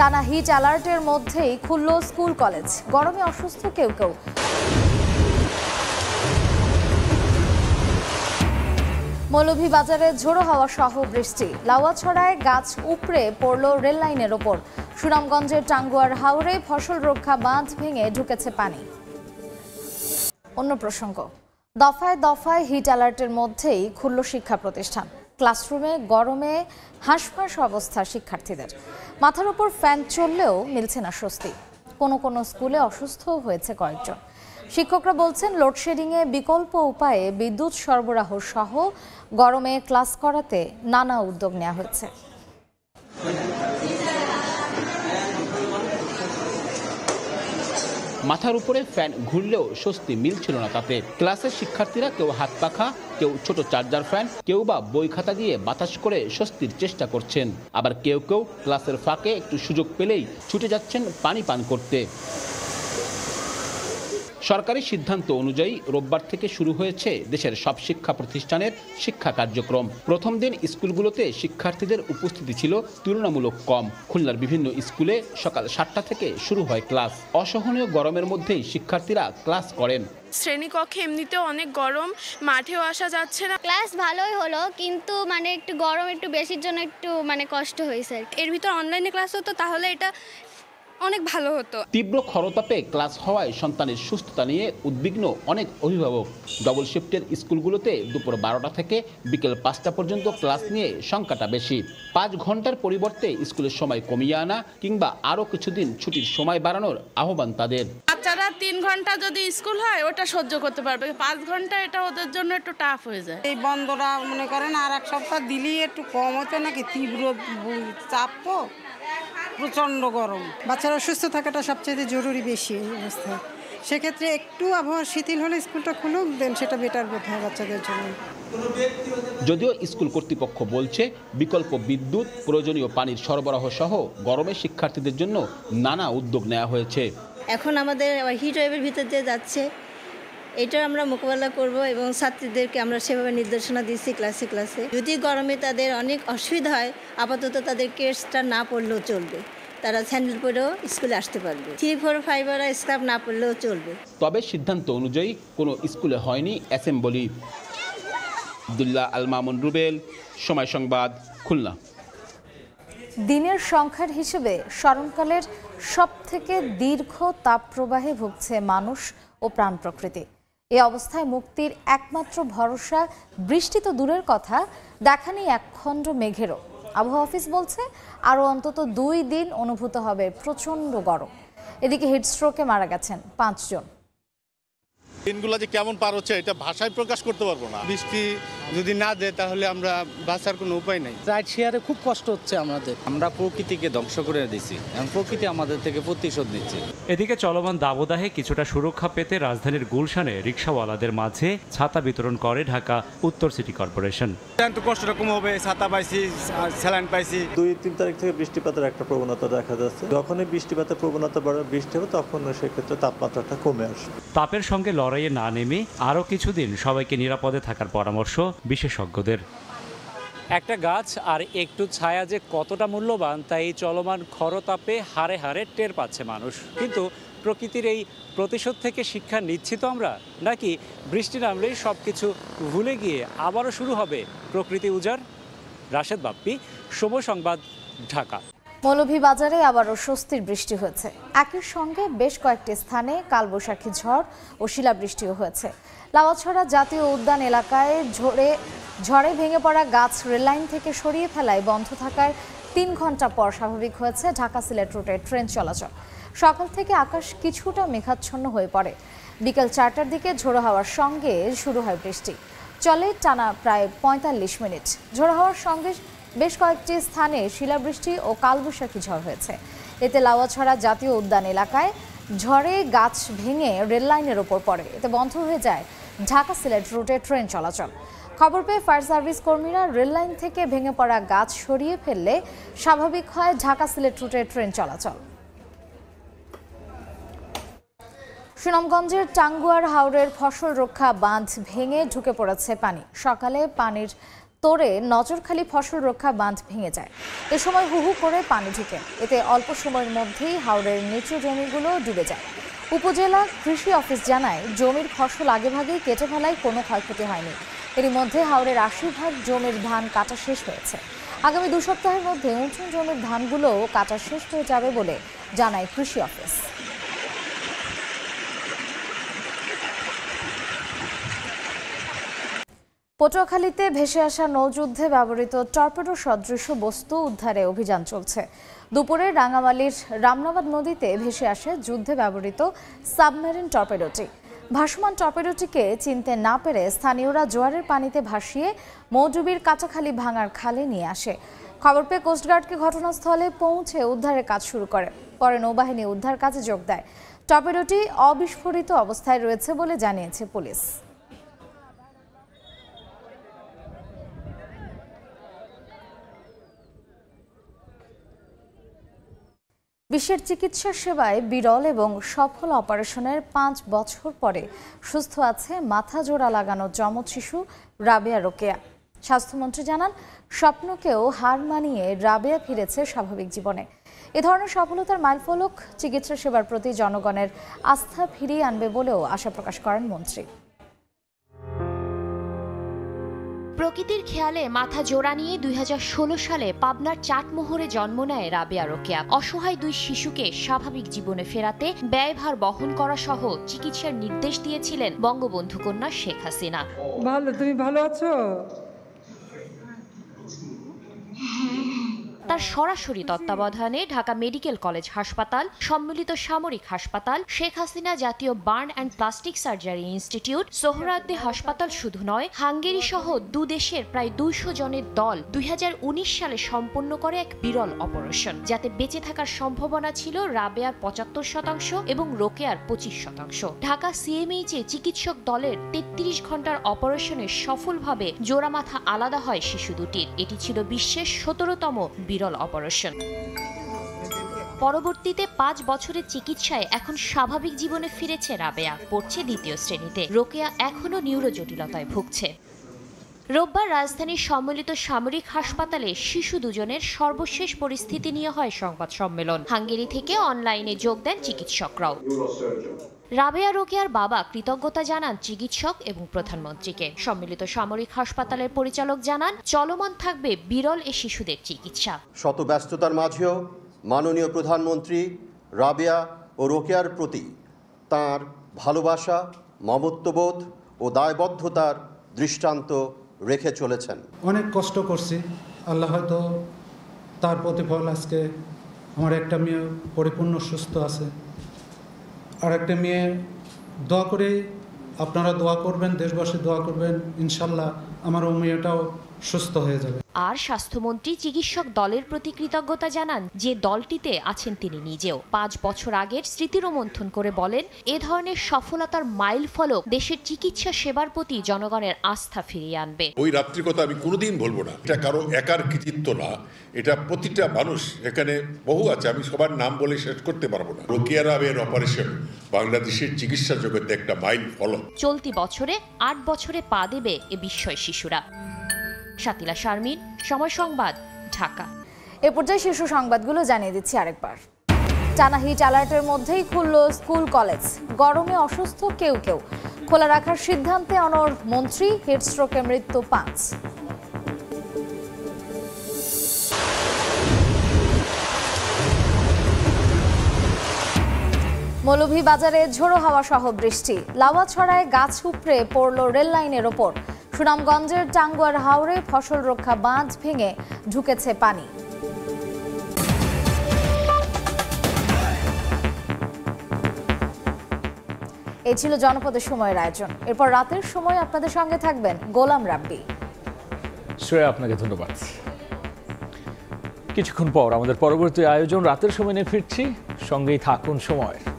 টানা হিট অ্যালার্টের মধ্যেই খুলল স্কুল কলেজ গরমে অসুস্থ কেউ কেউ মৌলভীবাজারে ঝোড়ো হাওয়া সহ বৃষ্টি লাওয়াছড়ায় গাছ উপড়ে পড়ল রেল লাইনের ওপর সুনামগঞ্জের টাঙ্গুয়ার হাওরে ফসল রক্ষা বাঁধ ভেঙে ঢুকেছে পানি অন্য প্রসঙ্গ দফায় দফায় হিট অ্যালার্টের মধ্যেই খুলল শিক্ষা প্রতিষ্ঠান ক্লাসরুমে গরমে হাঁসফাঁস অবস্থা শিক্ষার্থীদের মাথার ওপর ফ্যান চললেও মিলছে না স্বস্তি কোনো কোনো স্কুলে অসুস্থ হয়েছে কয়েকজন শিক্ষকরা বলছেন লোডশেডিংয়ে বিকল্প উপায়ে বিদ্যুৎ সরবরাহ সহ গরমে ক্লাস করাতে নানা উদ্যোগ নেওয়া হয়েছে মাথার উপরে ফ্যান ঘুরলেও স্বস্তি মিলছিল না তাতে ক্লাসের শিক্ষার্থীরা কেউ হাত পাখা কেউ ছোট চার্জার ফ্যান কেউ বা বই খাতা দিয়ে বাতাস করে স্বস্তির চেষ্টা করছেন আবার কেউ কেউ ক্লাসের ফাঁকে একটু সুযোগ পেলেই ছুটে যাচ্ছেন পানি পান করতে সরকারি সিদ্ধান্ত অনুযায়ী রোববার থেকে শুরু হয়েছে দেশের সব শিক্ষা প্রতিষ্ঠানের শিক্ষা কার্যক্রম প্রথম দিন স্কুলগুলোতে শিক্ষার্থীদের উপস্থিতি ছিল তুলনামূলক কম খুলনার বিভিন্ন স্কুলে সকাল সাতটা থেকে শুরু হয় ক্লাস অসহনীয় গরমের মধ্যেই শিক্ষার্থীরা ক্লাস করেন শ্রেণীকক্ষে এমনিতেও অনেক গরম মাঠেও আসা যাচ্ছে না ক্লাস ভালোই হলো কিন্তু মানে একটু গরম একটু বেশির জন্য একটু মানে কষ্ট হয়েছে এর ভিতর অনলাইনে ক্লাস হতো তাহলে এটা অনেক ভালো হতো তীব্র খরতাপে ক্লাস হওয়ায় সন্তানের সুস্থতা নিয়ে উদ্বিগ্ন অনেক অভিভাবক ডবল শিফটের স্কুলগুলোতে দুপুর বারোটা থেকে বিকেল পাঁচটা পর্যন্ত ক্লাস নিয়ে সংখ্যাটা বেশি পাঁচ ঘন্টার পরিবর্তে স্কুলের সময় কমিয়ে আনা কিংবা আরও কিছুদিন ছুটির সময় বাড়ানোর আহ্বান তাদের বাচ্চারা তিন ঘন্টা যদি স্কুল হয় ওটা সহ্য করতে পারবে পাঁচ ঘন্টা এটা ওদের জন্য একটু টাফ হয়ে যায় এই বন্ধরা মনে করেন আর এক সপ্তাহ দিলেই একটু কম হতো নাকি তীব্র চাপ তো প্রচণ্ড গরম বাচ্চারা সুস্থ থাকাটা সবচেয়ে জরুরি বেশি অবস্থা সেক্ষেত্রে একটু আবহাওয়া শিথিল হলে স্কুলটা খুলুক দেন সেটা বেটার বোধ হয় বাচ্চাদের জন্য যদিও স্কুল কর্তৃপক্ষ বলছে বিকল্প বিদ্যুৎ প্রয়োজনীয় পানির সরবরাহ সহ গরমে শিক্ষার্থীদের জন্য নানা উদ্যোগ নেওয়া হয়েছে এখন আমাদের হিট ওয়েভের ভিতর দিয়ে যাচ্ছে এটা আমরা মোকাবেলা করব এবং ছাত্রীদেরকে আমরা সেভাবে নির্দেশনা দিচ্ছি ক্লাসে ক্লাসে যদি গরমে তাদের অনেক অসুবিধা হয় আপাতত তাদের কেসটা না পড়লেও চলবে তারা স্যান্ডেল পরেও স্কুলে আসতে পারবে থ্রি ফোর ফাইভ আর স্কার্ফ না পড়লেও চলবে তবে সিদ্ধান্ত অনুযায়ী কোনো স্কুলে হয়নি অ্যাসেম্বলি আবদুল্লাহ আল মামুন রুবেল সময় সংবাদ খুলনা দিনের সংখ্যার হিসেবে স্মরণকালের সবথেকে দীর্ঘ তাপপ্রবাহে ভুগছে মানুষ ও প্রাণ প্রকৃতি এ অবস্থায় মুক্তির একমাত্র ভরসা বৃষ্টি তো দূরের কথা দেখা নেই একখণ্ড মেঘেরও আবহাওয়া অফিস বলছে আরও অন্তত দুই দিন অনুভূত হবে প্রচণ্ড গরম এদিকে হিটস্ট্রোকে মারা গেছেন পাঁচজন দিনগুলো যে কেমন পার হচ্ছে এটা ভাষায় প্রকাশ করতে পারবো না বৃষ্টি যদি না দেয় তাহলে আমরা বাঁচার কোনো উপায় নাই রাইড শেয়ারে খুব কষ্ট হচ্ছে আমাদের আমরা প্রকৃতিকে ধ্বংস করে দিছি এবং প্রকৃতি আমাদের থেকে প্রতিশোধ নিচ্ছে এদিকে চলমান দাবদাহে কিছুটা সুরক্ষা পেতে রাজধানীর গুলশানে রিক্সাওয়ালাদের মাঝে ছাতা বিতরণ করে ঢাকা উত্তর সিটি কর্পোরেশন একটু কষ্ট রকম হবে ছাতা পাইছি স্যালাইন পাইছি দুই তিন তারিখ থেকে বৃষ্টিপাতের একটা প্রবণতা দেখা যাচ্ছে যখনই বৃষ্টিপাতের প্রবণতা বাড়ে বৃষ্টি হবে তখন সেক্ষেত্রে তাপমাত্রাটা কমে আসবে তাপের সঙ্গে লড়াইয়ে না নেমে আরও কিছুদিন সবাইকে নিরাপদে থাকার পরামর্শ বিশেষজ্ঞদের একটা গাছ আর একটু ছায়া যে কতটা মূল্যবান তা এই চলমান খরতাপে হারে হারে টের পাচ্ছে মানুষ কিন্তু প্রকৃতির এই প্রতিশোধ থেকে শিক্ষা নিচ্ছি তো আমরা নাকি বৃষ্টি নামলেই সব কিছু ভুলে গিয়ে আবারও শুরু হবে প্রকৃতি উজাড় রাশেদ বাপ্পি শুভ সংবাদ ঢাকা মৌলভী বাজারে আবারও স্বস্তির বৃষ্টি হয়েছে একই সঙ্গে বেশ কয়েকটি স্থানে কালবৈশাখী ঝড় ও শিলাবৃষ্টিও হয়েছে লাওয়াছড়া জাতীয় উদ্যান এলাকায় ঝড়ে ঝড়ে ভেঙে পড়া গাছ রেললাইন থেকে সরিয়ে ফেলায় বন্ধ থাকায় তিন ঘন্টা পর স্বাভাবিক হয়েছে ঢাকা সিলেট রুটে ট্রেন চলাচল সকাল থেকে আকাশ কিছুটা মেঘাচ্ছন্ন হয়ে পড়ে বিকাল চারটার দিকে ঝোড়ো হাওয়ার সঙ্গে শুরু হয় বৃষ্টি চলে টানা প্রায় পঁয়তাল্লিশ মিনিট ঝোড়ো হওয়ার সঙ্গে বেশ কয়েকটি স্থানে শিলাবৃষ্টি ও কালবৈশাখী ঝড় হয়েছে এতে লাওয়াছড়া জাতীয় উদ্যান এলাকায় ঝড়ে গাছ ভেঙে রেললাইনের ওপর পড়ে এতে বন্ধ হয়ে যায় ঢাকা সিলেট রুটে ট্রেন চলাচল খবর পেয়ে ফায়ার সার্ভিস কর্মীরা রেললাইন থেকে ভেঙে পড়া গাছ সরিয়ে ফেললে স্বাভাবিক হয় ঢাকা সিলেট রুটে ট্রেন চলাচল সুনামগঞ্জের টাঙ্গুয়ার হাওরের ফসল রক্ষা বাঁধ ভেঙে ঢুকে পড়েছে পানি সকালে পানির তোরে নজরখালি ফসল রক্ষা বাঁধ ভেঙে যায় এ সময় হুহু করে পানি ঢুকে এতে অল্প সময়ের মধ্যেই হাওড়ের নিচু জমিগুলো ডুবে যায় উপজেলা কৃষি অফিস জানায় জমির ফসল আগেভাগেই কেটে ফেলায় কোনো ক্ষয়ক্ষতি হয়নি এরই মধ্যে হাওড়ের আশি ভাগ জমির ধান কাটা শেষ হয়েছে আগামী দু সপ্তাহের মধ্যে উঁচু জমির ধানগুলোও কাটা শেষ হয়ে যাবে বলে জানায় কৃষি অফিস পটুয়াখালীতে ভেসে আসা নৌযুদ্ধে ব্যবহৃত টর্পেডো সদৃশ বস্তু উদ্ধারে অভিযান চলছে দুপুরে রাঙামালির রামনাবাদ নদীতে ভেসে আসে যুদ্ধে ব্যবহৃত সাবমেরিন টর্পেডোটি ভাসমান টর্পেডোটিকে চিনতে না পেরে স্থানীয়রা জোয়ারের পানিতে ভাসিয়ে মৌডুবির কাঁচাখালি ভাঙার খালে নিয়ে আসে খবর পেয়ে কোস্টগার্ডকে ঘটনাস্থলে পৌঁছে উদ্ধারের কাজ শুরু করে পরে নৌবাহিনী উদ্ধার কাজে যোগ দেয় টর্পেডোটি অবিস্ফোরিত অবস্থায় রয়েছে বলে জানিয়েছে পুলিশ বিশ্বের চিকিৎসা সেবায় বিরল এবং সফল অপারেশনের পাঁচ বছর পরে সুস্থ আছে মাথা জোড়া লাগানো যমজ শিশু রাবেয়া রোকেয়া স্বাস্থ্যমন্ত্রী জানান স্বপ্নকেও হার মানিয়ে রাবেয়া ফিরেছে স্বাভাবিক জীবনে এ ধরনের সফলতার মাইলফলক চিকিৎসা সেবার প্রতি জনগণের আস্থা ফিরিয়ে আনবে বলেও আশা প্রকাশ করেন মন্ত্রী প্রকৃতির খেয়ালে মাথা জোড়া নিয়ে দুই সালে পাবনার চাটমোহরে জন্ম নেয় রাবেয়া রোকেয়া অসহায় দুই শিশুকে স্বাভাবিক জীবনে ফেরাতে ব্যয়ভার বহন করা সহ চিকিৎসার নির্দেশ দিয়েছিলেন বঙ্গবন্ধু কন্যা শেখ হাসিনা ভালো তুমি ভালো আছো তার সরাসরি তত্ত্বাবধানে ঢাকা মেডিকেল কলেজ হাসপাতাল সম্মিলিত সামরিক হাসপাতাল শেখ হাসিনা জাতীয় burn and plastic surgery institute Suhrawardy হাসপাতাল শুধু নয় হাঙ্গেরি সহ দু দেশের প্রায় দুইশো জনের দল দুই সালে সম্পন্ন করে এক বিরল অপারেশন যাতে বেঁচে থাকার সম্ভাবনা ছিল রাবেয়ার পঁচাত্তর শতাংশ এবং রোকেয়ার পঁচিশ শতাংশ ঢাকা সিএমএইচে চিকিৎসক দলের তেত্রিশ ঘন্টার অপারেশনে সফলভাবে জোড়া মাথা আলাদা হয় শিশু দুটির এটি ছিল বিশ্বের সতেরোতম বিরল বিরল অপারেশন পরবর্তীতে পাঁচ বছরের চিকিৎসায় এখন স্বাভাবিক জীবনে ফিরেছে রাবেয়া পড়ছে দ্বিতীয় শ্রেণীতে রোকেয়া এখনও নিউরো জটিলতায় ভুগছে রোববার রাজধানীর সম্মিলিত সামরিক হাসপাতালে শিশু দুজনের সর্বশেষ পরিস্থিতি নিয়ে হয় সংবাদ সম্মেলন হাঙ্গেরি থেকে অনলাইনে যোগ দেন চিকিৎসকরাও রাবেয়া রোকেয়ার বাবা কৃতজ্ঞতা জানান চিকিৎসক এবং প্রধানমন্ত্রীকে সম্মিলিত সামরিক হাসপাতালের পরিচালক জানান চলমান থাকবে বিরল এ শিশুদের চিকিৎসা শত ব্যস্ততার মাঝেও মাননীয় প্রধানমন্ত্রী রাবেয়া ও রোকেয়ার প্রতি তার ভালোবাসা মমত্ববোধ ও দায়বদ্ধতার দৃষ্টান্ত রেখে চলেছেন অনেক কষ্ট করছি আল্লাহ হয়তো তার প্রতিফল আজকে আমার একটা মেয়ে পরিপূর্ণ সুস্থ আছে আর একটা মেয়ে দোয়া করে আপনারা দোয়া করবেন দেশবাসী দোয়া করবেন ইনশাল্লাহ আমার ও মেয়েটাও সুস্থ হয়ে যাবে আর স্বাস্থ্যমন্ত্রী চিকিৎসক দলের প্রতি কৃতজ্ঞতা জানান যে দলটিতে আছেন তিনি নিজেও পাঁচ বছর আগের স্মৃতিরোমন্থন করে বলেন এ ধরনের সফলতার মাইল ফলক দেশের চিকিৎসা সেবার প্রতি জনগণের আস্থা ফিরিয়ে আনবে ওই রাত্রির কথা আমি কোনোদিন বলবো না এটা কারো একার কৃতিত্ব না এটা প্রতিটা মানুষ এখানে বহু আছে আমি সবার নাম বলে শেষ করতে পারবো না রোকিয়া রাবের অপারেশন বাংলাদেশের চিকিৎসা জগতে একটা মাইল ফলক চলতি বছরে আট বছরে পা দেবে এ বিস্ময় শিশুরা শাকিলা শারমিন সময় সংবাদ ঢাকা এ পর্যায়ে শীর্ষ সংবাদগুলো জানিয়ে দিচ্ছি আরেকবার টানা হিট অ্যালার্টের মধ্যেই খুলল স্কুল কলেজ গরমে অসুস্থ কেউ কেউ খোলা রাখার সিদ্ধান্তে অনর মন্ত্রী হেডস্ট্রোকে মৃত্যু পাঁচ মৌলভী বাজারে ঝোড়ো হাওয়া সহ বৃষ্টি লাওয়া ছড়ায় গাছ উপড়ে পড়ল রেল লাইনের ওপর সুনামগঞ্জের টাঙ্গুয়ার হাওরে ফসল রক্ষা বাঁধ ভেঙে ঢুকেছে পানি এই ছিল জনপদের সময়ের আয়োজন এরপর রাতের সময় আপনাদের সঙ্গে থাকবেন গোলাম রাব্বি শ্রেয়া আপনাকে ধন্যবাদ কিছুক্ষণ পর আমাদের পরবর্তী আয়োজন রাতের সময় নিয়ে ফিরছি সঙ্গেই থাকুন সময়